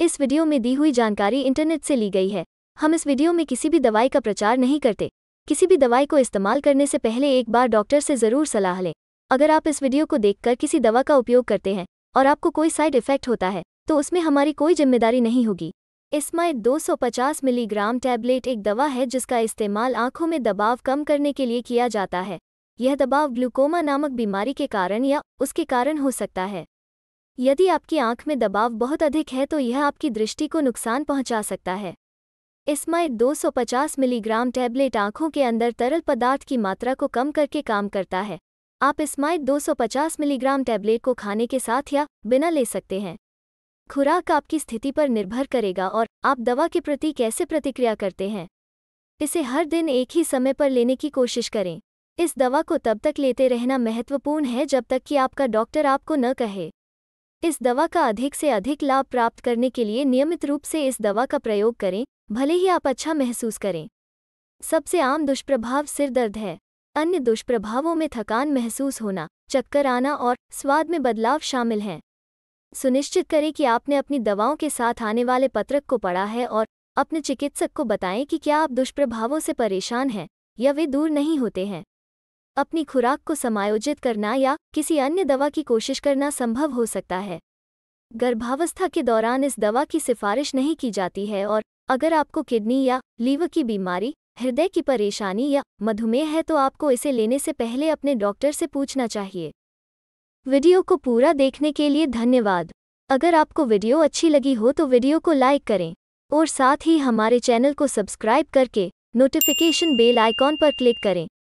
इस वीडियो में दी हुई जानकारी इंटरनेट से ली गई है हम इस वीडियो में किसी भी दवाई का प्रचार नहीं करते किसी भी दवाई को इस्तेमाल करने से पहले एक बार डॉक्टर से ज़रूर सलाह लें अगर आप इस वीडियो को देखकर किसी दवा का उपयोग करते हैं और आपको कोई साइड इफेक्ट होता है तो उसमें हमारी कोई जिम्मेदारी नहीं होगी इसमाइट 250 मिलीग्राम टैबलेट एक दवा है जिसका इस्तेमाल आंखों में दबाव कम करने के लिए किया जाता है यह दबाव ग्लूकोमा नामक बीमारी के कारण या उसके कारण हो सकता है यदि आपकी आंख में दबाव बहुत अधिक है तो यह आपकी दृष्टि को नुकसान पहुंचा सकता है इसमें 250 मिलीग्राम टैबलेट आंखों के अंदर तरल पदार्थ की मात्रा को कम करके काम करता है आप इसमाइट 250 मिलीग्राम टैबलेट को खाने के साथ या बिना ले सकते हैं खुराक आपकी स्थिति पर निर्भर करेगा और आप दवा के प्रति कैसे प्रतिक्रिया करते हैं इसे हर दिन एक ही समय पर लेने की कोशिश करें इस दवा को तब तक लेते रहना महत्वपूर्ण है जब तक कि आपका डॉक्टर आपको न कहे इस दवा का अधिक से अधिक लाभ प्राप्त करने के लिए नियमित रूप से इस दवा का प्रयोग करें भले ही आप अच्छा महसूस करें सबसे आम दुष्प्रभाव सिर दर्द है अन्य दुष्प्रभावों में थकान महसूस होना चक्कर आना और स्वाद में बदलाव शामिल हैं सुनिश्चित करें कि आपने अपनी दवाओं के साथ आने वाले पत्रक को पढ़ा है और अपने चिकित्सक को बताएं कि क्या आप दुष्प्रभावों से परेशान हैं या वे दूर नहीं होते हैं अपनी खुराक को समायोजित करना या किसी अन्य दवा की कोशिश करना संभव हो सकता है गर्भावस्था के दौरान इस दवा की सिफारिश नहीं की जाती है और अगर आपको किडनी या लीवर की बीमारी हृदय की परेशानी या मधुमेह है तो आपको इसे लेने से पहले अपने डॉक्टर से पूछना चाहिए वीडियो को पूरा देखने के लिए धन्यवाद अगर आपको वीडियो अच्छी लगी हो तो वीडियो को लाइक करें और साथ ही हमारे चैनल को सब्सक्राइब करके नोटिफिकेशन बेल आइकॉन पर क्लिक करें